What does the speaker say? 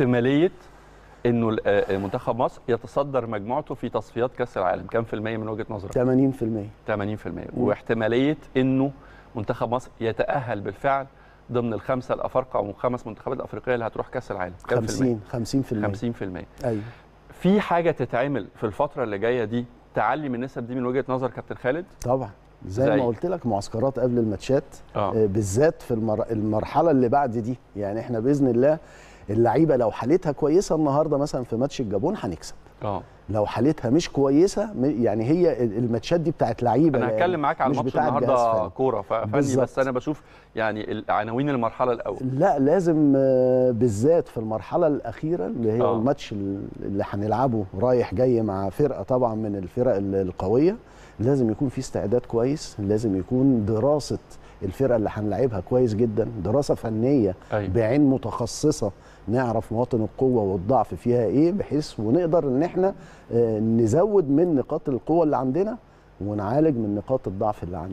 احتماليه انه آه، آه، منتخب مصر يتصدر مجموعته في تصفيات كاس العالم كم في المية من وجهه نظرك 80% 80% واحتماليه انه منتخب مصر يتاهل بالفعل ضمن الخمسه الافارقه او خمس منتخبات افريقيه اللي هتروح كاس العالم 50 50% 50% ايوه في حاجه تتعمل في الفتره اللي جايه دي تعلي من النسب دي من وجهه نظر كابتن خالد طبعا زي, زي ما قلت لك معسكرات قبل الماتشات آه. آه، بالذات في المرحله اللي بعد دي يعني احنا باذن الله اللعيبه لو حالتها كويسه النهارده مثلا في ماتش الجابون هنكسب اه لو حالتها مش كويسه يعني هي الماتشات دي بتاعت لعيبه انا هتكلم معاك على الماتش النهارده كوره فني بس انا بشوف يعني عناوين المرحله الاول لا لازم آه، بالذات في المرحله الاخيره اللي هي آه. الماتش اللي هنلعبه رايح جاي مع فرقه طبعا من الفرق القويه لازم يكون في استعداد كويس لازم يكون دراسه الفرقه اللي هنلعبها كويس جدا دراسه فنيه أيوة. بعين متخصصه نعرف مواطن القوه والضعف فيها ايه بحيث ونقدر ان احنا آه، نزود من نقاط القوه اللي عندنا ونعالج من نقاط الضعف اللي عندنا